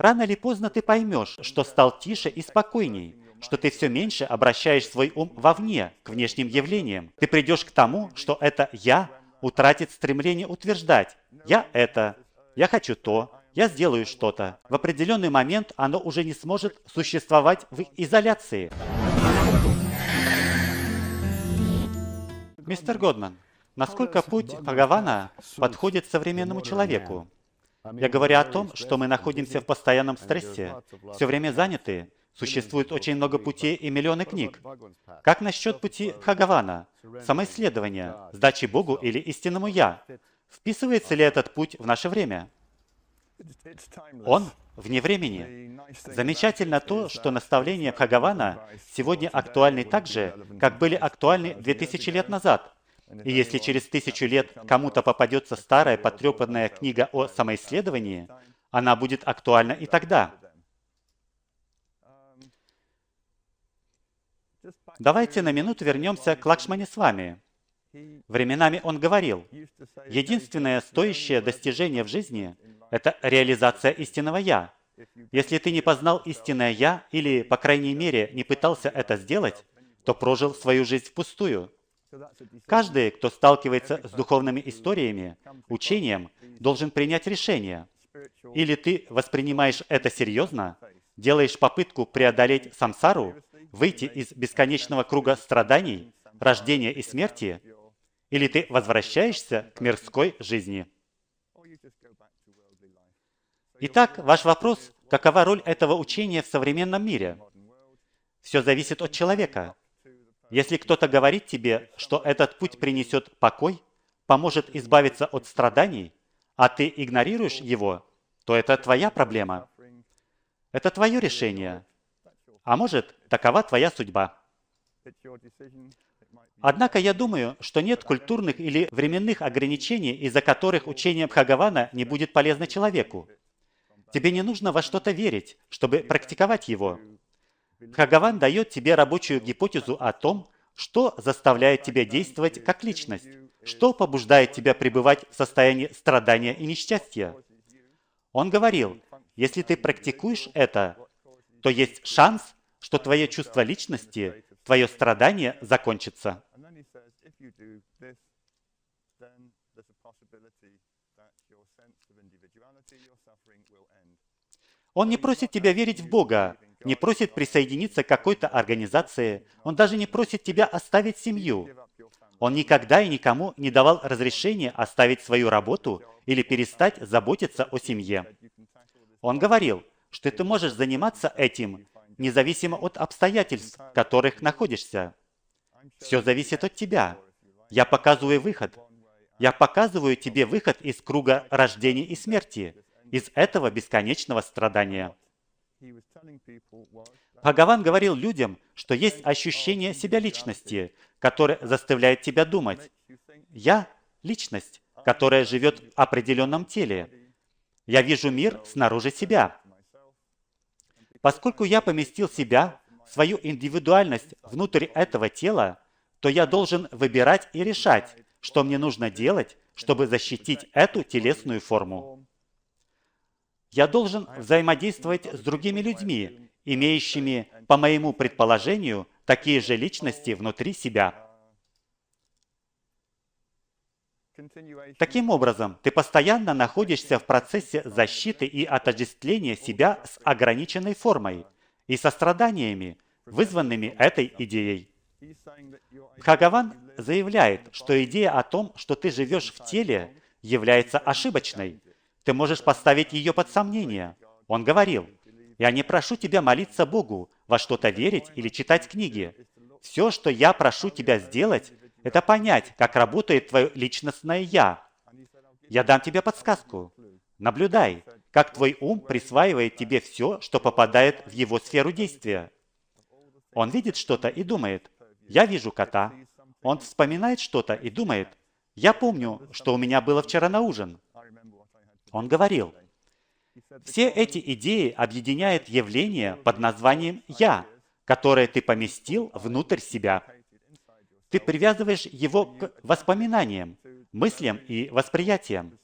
Рано или поздно ты поймешь, что стал тише и спокойней, что ты все меньше обращаешь свой ум вовне, к внешним явлениям. Ты придешь к тому, что это «я» утратит стремление утверждать «я это», «я хочу то», «я сделаю что-то». В определенный момент оно уже не сможет существовать в изоляции. Мистер Годман, насколько путь Пагавана подходит современному человеку? Я говорю о том, что мы находимся в постоянном стрессе, все время заняты, Существует очень много путей и миллионы книг. Как насчет пути Хагавана, самоисследования, сдачи Богу или истинному Я? Вписывается ли этот путь в наше время? Он вне времени. Замечательно то, что наставления Хагавана сегодня актуальны так же, как были актуальны 2000 лет назад. И если через тысячу лет кому-то попадется старая потрепанная книга о самоисследовании, она будет актуальна и тогда. Um, Давайте на минуту вернемся к Лакшмане с вами. Временами он говорил, единственное стоящее достижение в жизни – это реализация истинного «я». Если ты не познал истинное «я» или, по крайней мере, не пытался это сделать, то прожил свою жизнь впустую – Каждый, кто сталкивается с духовными историями, учением, должен принять решение. Или ты воспринимаешь это серьезно, делаешь попытку преодолеть самсару, выйти из бесконечного круга страданий, рождения и смерти, или ты возвращаешься к мирской жизни. Итак, ваш вопрос, какова роль этого учения в современном мире? Все зависит от человека – если кто-то говорит тебе, что этот путь принесет покой, поможет избавиться от страданий, а ты игнорируешь его, то это твоя проблема. Это твое решение. А может, такова твоя судьба. Однако я думаю, что нет культурных или временных ограничений, из-за которых учение Бхагавана не будет полезно человеку. Тебе не нужно во что-то верить, чтобы практиковать его. Хагаван дает тебе рабочую гипотезу о том, что заставляет тебя действовать как личность, что побуждает тебя пребывать в состоянии страдания и несчастья. Он говорил, если ты практикуешь это, то есть шанс, что твое чувство личности, твое страдание закончится. Он не просит тебя верить в Бога, не просит присоединиться к какой-то организации, он даже не просит тебя оставить семью. Он никогда и никому не давал разрешения оставить свою работу или перестать заботиться о семье. Он говорил, что ты можешь заниматься этим, независимо от обстоятельств, в которых находишься. Все зависит от тебя. Я показываю выход. Я показываю тебе выход из круга рождения и смерти, из этого бесконечного страдания. Бхагаван говорил людям, что есть ощущение oh, себя личности, которое заставляет тебя думать. Я – личность, которая живет в определенном теле. Я вижу мир снаружи себя. Поскольку я поместил себя, свою индивидуальность внутрь этого тела, то я должен выбирать и решать, что мне нужно делать, чтобы защитить эту телесную форму. Я должен а взаимодействовать с другими людьми, имеющими, э, по моему предположению, такие же личности э, внутри себя. Таким образом, ты постоянно находишься в процессе защиты и отождествления себя с ограниченной формой и состраданиями, вызванными этой идеей. Хагаван заявляет, что идея о том, что ты живешь в теле, является ошибочной, ты можешь поставить ее под сомнение. Он говорил, «Я не прошу тебя молиться Богу, во что-то верить или читать книги. Все, что я прошу тебя сделать, это понять, как работает твое личностное «я». Я дам тебе подсказку. Наблюдай, как твой ум присваивает тебе все, что попадает в его сферу действия. Он видит что-то и думает, «Я вижу кота». Он вспоминает что-то и думает, «Я помню, что у меня было вчера на ужин». Он говорил, «Все эти идеи объединяет явление под названием «я», которое ты поместил внутрь себя. Ты привязываешь его к воспоминаниям, мыслям и восприятиям.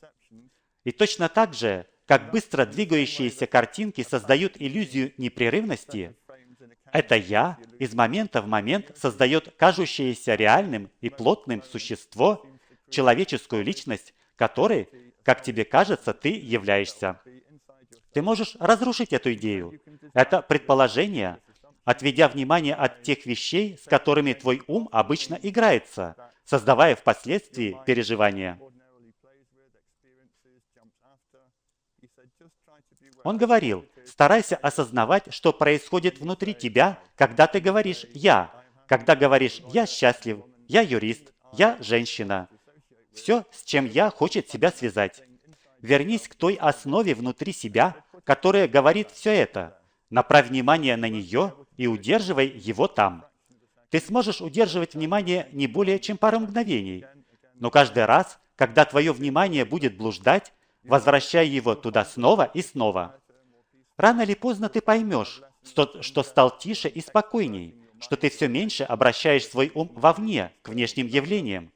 И точно так же, как быстро двигающиеся картинки создают иллюзию непрерывности, это «я» из момента в момент создает кажущееся реальным и плотным существо, человеческую личность, которой как тебе кажется, ты являешься. Ты можешь разрушить эту идею. Это предположение, отведя внимание от тех вещей, с которыми твой ум обычно играется, создавая впоследствии переживания. Он говорил, старайся осознавать, что происходит внутри тебя, когда ты говоришь «я», когда говоришь «я счастлив», «я юрист», «я женщина», все, с чем я хочет себя связать. Вернись к той основе внутри себя, которая говорит все это. Направь внимание на нее и удерживай его там. Ты сможешь удерживать внимание не более чем пару мгновений. Но каждый раз, когда твое внимание будет блуждать, возвращай его туда снова и снова. Рано или поздно ты поймешь, что, что стал тише и спокойней, что ты все меньше обращаешь свой ум вовне, к внешним явлениям,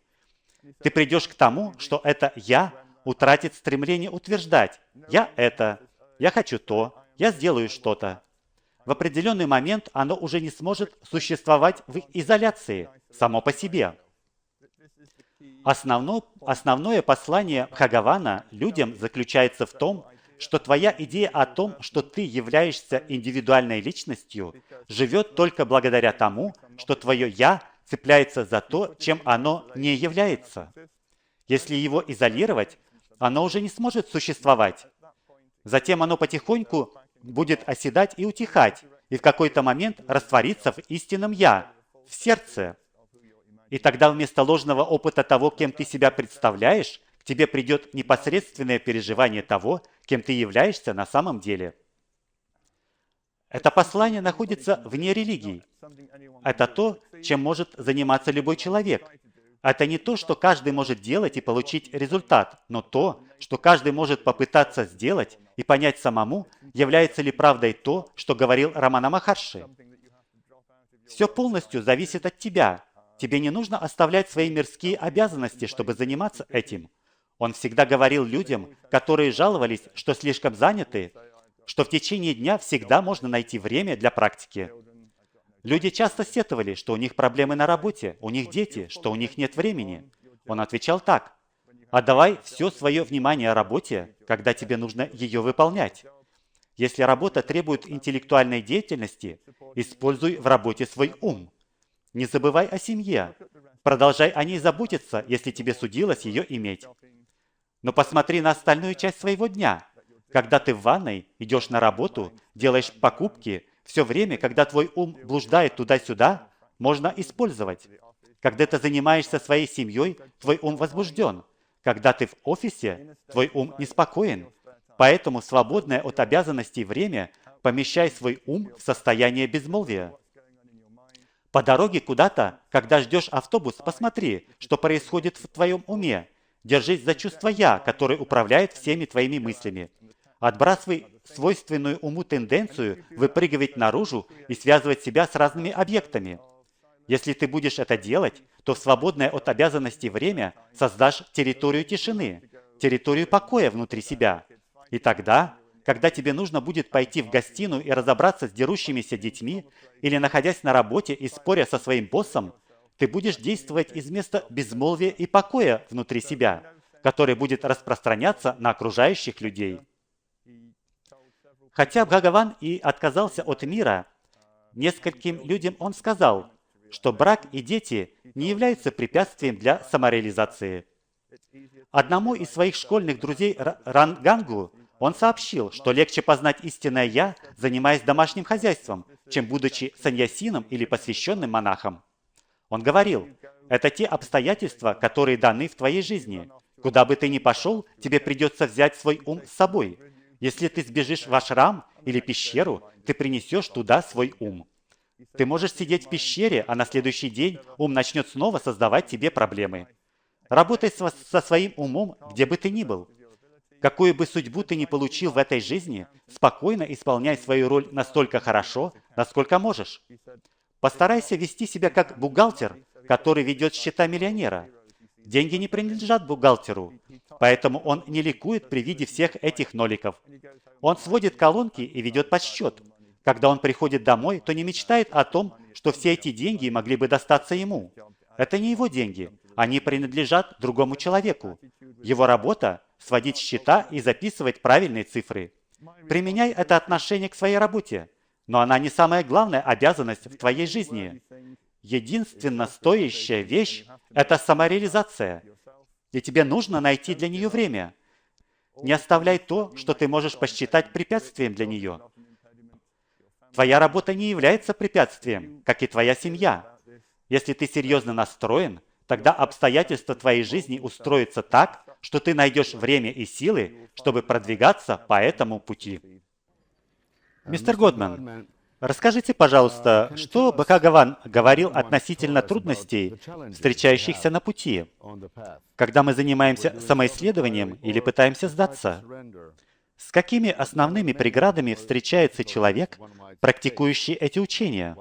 ты придешь к тому, что это «я» утратит стремление утверждать «я это», «я хочу то», «я сделаю что-то». В определенный момент оно уже не сможет существовать в изоляции само по себе. Основно, основное послание Хагавана людям заключается в том, что твоя идея о том, что ты являешься индивидуальной личностью, живет только благодаря тому, что твое «я» цепляется за то, чем оно не является. Если его изолировать, оно уже не сможет существовать. Затем оно потихоньку будет оседать и утихать, и в какой-то момент растворится в истинном «я», в сердце. И тогда вместо ложного опыта того, кем ты себя представляешь, к тебе придет непосредственное переживание того, кем ты являешься на самом деле. Это послание находится вне религии. Это то, чем может заниматься любой человек. Это не то, что каждый может делать и получить результат, но то, что каждый может попытаться сделать и понять самому, является ли правдой то, что говорил Рамана Махарши. Все полностью зависит от тебя. Тебе не нужно оставлять свои мирские обязанности, чтобы заниматься этим. Он всегда говорил людям, которые жаловались, что слишком заняты, что в течение дня всегда можно найти время для практики. Люди часто сетовали, что у них проблемы на работе, у них дети, что у них нет времени. Он отвечал так. «Отдавай все свое внимание работе, когда тебе нужно ее выполнять. Если работа требует интеллектуальной деятельности, используй в работе свой ум. Не забывай о семье. Продолжай о ней заботиться, если тебе судилось ее иметь. Но посмотри на остальную часть своего дня. Когда ты в ванной, идешь на работу, делаешь покупки – все время, когда твой ум блуждает туда-сюда, можно использовать. Когда ты занимаешься своей семьей, твой ум возбужден. Когда ты в офисе, твой ум неспокоен. Поэтому свободное от обязанностей время помещай свой ум в состояние безмолвия. По дороге куда-то, когда ждешь автобус, посмотри, что происходит в твоем уме. Держись за чувство «я», которое управляет всеми твоими мыслями. Отбрасывай свойственную уму тенденцию выпрыгивать наружу и связывать себя с разными объектами. Если ты будешь это делать, то в свободное от обязанностей время создашь территорию тишины, территорию покоя внутри себя. И тогда, когда тебе нужно будет пойти в гостиную и разобраться с дерущимися детьми или находясь на работе и споря со своим боссом, ты будешь действовать из места безмолвия и покоя внутри себя, который будет распространяться на окружающих людей. Хотя Бхагаван и отказался от мира, нескольким людям он сказал, что брак и дети не являются препятствием для самореализации. Одному из своих школьных друзей Рангангу он сообщил, что легче познать истинное «я», занимаясь домашним хозяйством, чем будучи саньясином или посвященным монахом. Он говорил, «Это те обстоятельства, которые даны в твоей жизни. Куда бы ты ни пошел, тебе придется взять свой ум с собой, если ты сбежишь в ашрам или пещеру, ты принесешь туда свой ум. Ты можешь сидеть в пещере, а на следующий день ум начнет снова создавать тебе проблемы. Работай со, своим умом, где бы ты ни был. Какую бы судьбу ты ни получил в этой жизни, спокойно исполняй свою роль настолько хорошо, насколько можешь. Постарайся вести себя как бухгалтер, который ведет счета миллионера – Деньги не принадлежат бухгалтеру, поэтому он не ликует при виде всех этих ноликов. Он сводит колонки и ведет подсчет. Когда он приходит домой, то не мечтает о том, что все эти деньги могли бы достаться ему. Это не его деньги, они принадлежат другому человеку. Его работа – сводить счета и записывать правильные цифры. Применяй это отношение к своей работе, но она не самая главная обязанность в твоей жизни. Единственно стоящая вещь это самореализация. И тебе нужно найти для нее время. Не оставляй то, что ты можешь посчитать препятствием для нее. Твоя работа не является препятствием, как и твоя семья. Если ты серьезно настроен, тогда обстоятельства твоей жизни устроятся так, что ты найдешь время и силы, чтобы продвигаться по этому пути. Мистер Годман, Расскажите, пожалуйста, а, что Бхагаван говорил относительно трудностей, встречающихся на пути, когда мы занимаемся самоисследованием или пытаемся сдаться? С какими основными преградами встречается человек, практикующий эти учения?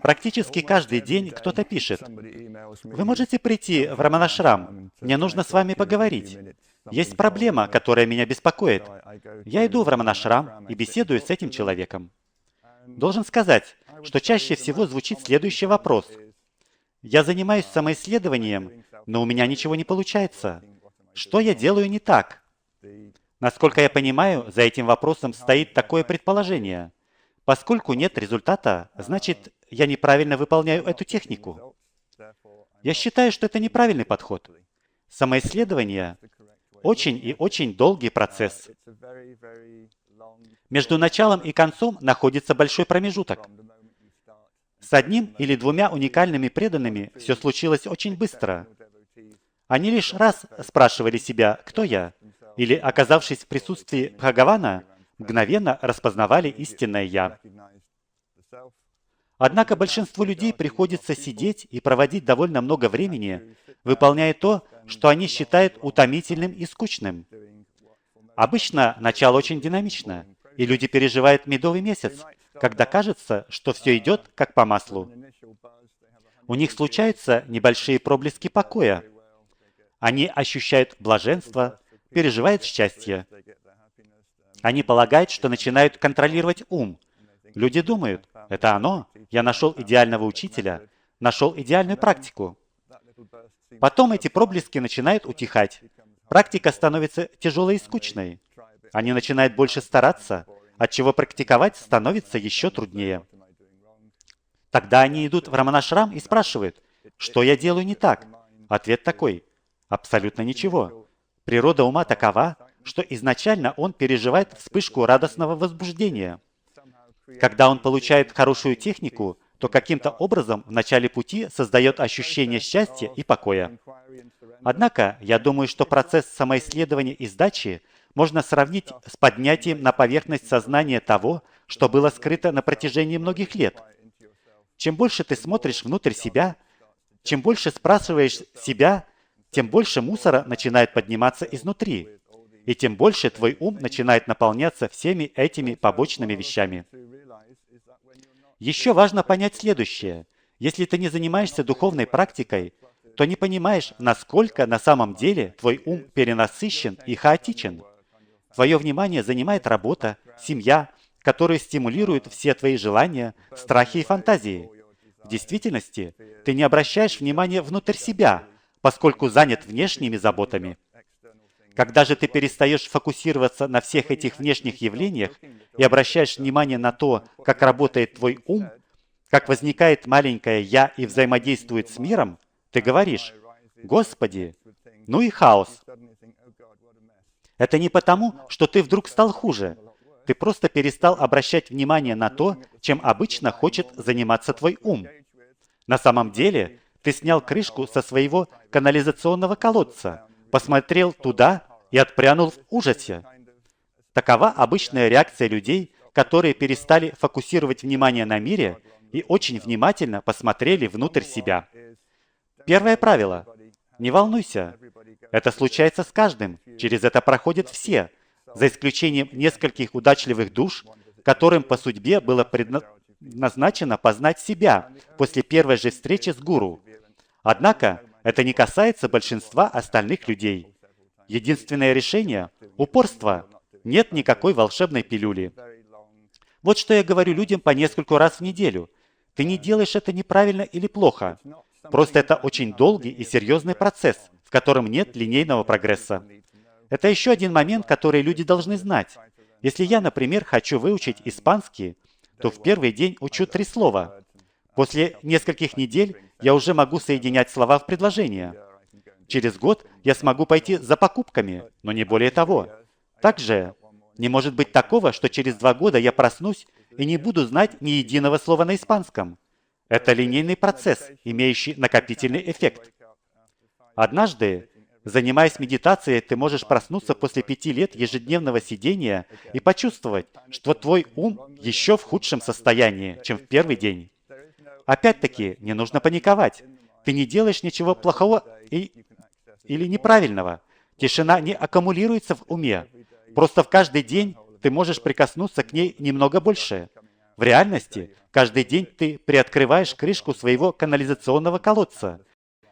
Практически каждый день кто-то пишет, «Вы можете прийти в Раманашрам, мне нужно с вами поговорить». Есть проблема, которая меня беспокоит. Я иду в Раманашрам и беседую с этим человеком. Должен сказать, что чаще всего звучит следующий вопрос. Я занимаюсь самоисследованием, но у меня ничего не получается. Что я делаю не так? Насколько я понимаю, за этим вопросом стоит такое предположение. Поскольку нет результата, значит, я неправильно выполняю эту технику. Я считаю, что это неправильный подход. Самоисследование очень и очень долгий процесс. Между началом и концом находится большой промежуток. С одним или двумя уникальными преданными все случилось очень быстро. Они лишь раз спрашивали себя «Кто я?» или, оказавшись в присутствии Бхагавана, мгновенно распознавали истинное «Я». Однако большинству людей приходится сидеть и проводить довольно много времени, выполняя то, что они считают утомительным и скучным. Обычно начало очень динамично, и люди переживают медовый месяц, когда кажется, что все идет как по маслу. У них случаются небольшие проблески покоя. Они ощущают блаженство, переживают счастье. Они полагают, что начинают контролировать ум. Люди думают, это оно, я нашел идеального учителя, нашел идеальную практику. Потом эти проблески начинают утихать. Практика становится тяжелой и скучной. Они начинают больше стараться, от чего практиковать становится еще труднее. Тогда они идут в Раманашрам и спрашивают, что я делаю не так? Ответ такой – абсолютно ничего. Природа ума такова, что изначально он переживает вспышку радостного возбуждения. Когда он получает хорошую технику – то каким-то образом в начале пути создает ощущение счастья и покоя. Однако, я думаю, что процесс самоисследования и сдачи можно сравнить с поднятием на поверхность сознания того, что было скрыто на протяжении многих лет. Чем больше ты смотришь внутрь себя, чем больше спрашиваешь себя, тем больше мусора начинает подниматься изнутри, и тем больше твой ум начинает наполняться всеми этими побочными вещами. Еще важно понять следующее. Если ты не занимаешься духовной практикой, то не понимаешь, насколько на самом деле твой ум перенасыщен и хаотичен. Твое внимание занимает работа, семья, которые стимулируют все твои желания, страхи и фантазии. В действительности, ты не обращаешь внимания внутрь себя, поскольку занят внешними заботами – когда же ты перестаешь фокусироваться на всех этих внешних явлениях и обращаешь внимание на то, как работает твой ум, как возникает маленькое «я» и взаимодействует с миром, ты говоришь, «Господи, ну и хаос». Это не потому, что ты вдруг стал хуже. Ты просто перестал обращать внимание на то, чем обычно хочет заниматься твой ум. На самом деле, ты снял крышку со своего канализационного колодца, посмотрел туда и отпрянул в ужасе. Такова обычная реакция людей, которые перестали фокусировать внимание на мире и очень внимательно посмотрели внутрь себя. Первое правило. Не волнуйся. Это случается с каждым. Через это проходят все, за исключением нескольких удачливых душ, которым по судьбе было предназначено познать себя после первой же встречи с гуру. Однако, это не касается большинства остальных людей. Единственное решение – упорство. Нет никакой волшебной пилюли. Вот что я говорю людям по нескольку раз в неделю. Ты не делаешь это неправильно или плохо. Просто это очень долгий и серьезный процесс, в котором нет линейного прогресса. Это еще один момент, который люди должны знать. Если я, например, хочу выучить испанский, то в первый день учу три слова. После нескольких недель я уже могу соединять слова в предложения. Через год я смогу пойти за покупками, но не более того. Также не может быть такого, что через два года я проснусь и не буду знать ни единого слова на испанском. Это линейный процесс, имеющий накопительный эффект. Однажды, занимаясь медитацией, ты можешь проснуться после пяти лет ежедневного сидения и почувствовать, что твой ум еще в худшем состоянии, чем в первый день. Опять-таки, не нужно паниковать. Ты не делаешь ничего плохого и, или неправильного. Тишина не аккумулируется в уме. Просто в каждый день ты можешь прикоснуться к ней немного больше. В реальности каждый день ты приоткрываешь крышку своего канализационного колодца,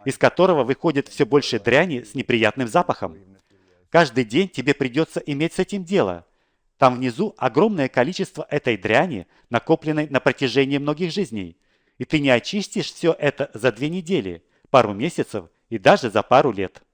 из которого выходит все больше дряни с неприятным запахом. Каждый день тебе придется иметь с этим дело. Там внизу огромное количество этой дряни, накопленной на протяжении многих жизней. И ты не очистишь все это за две недели, пару месяцев и даже за пару лет.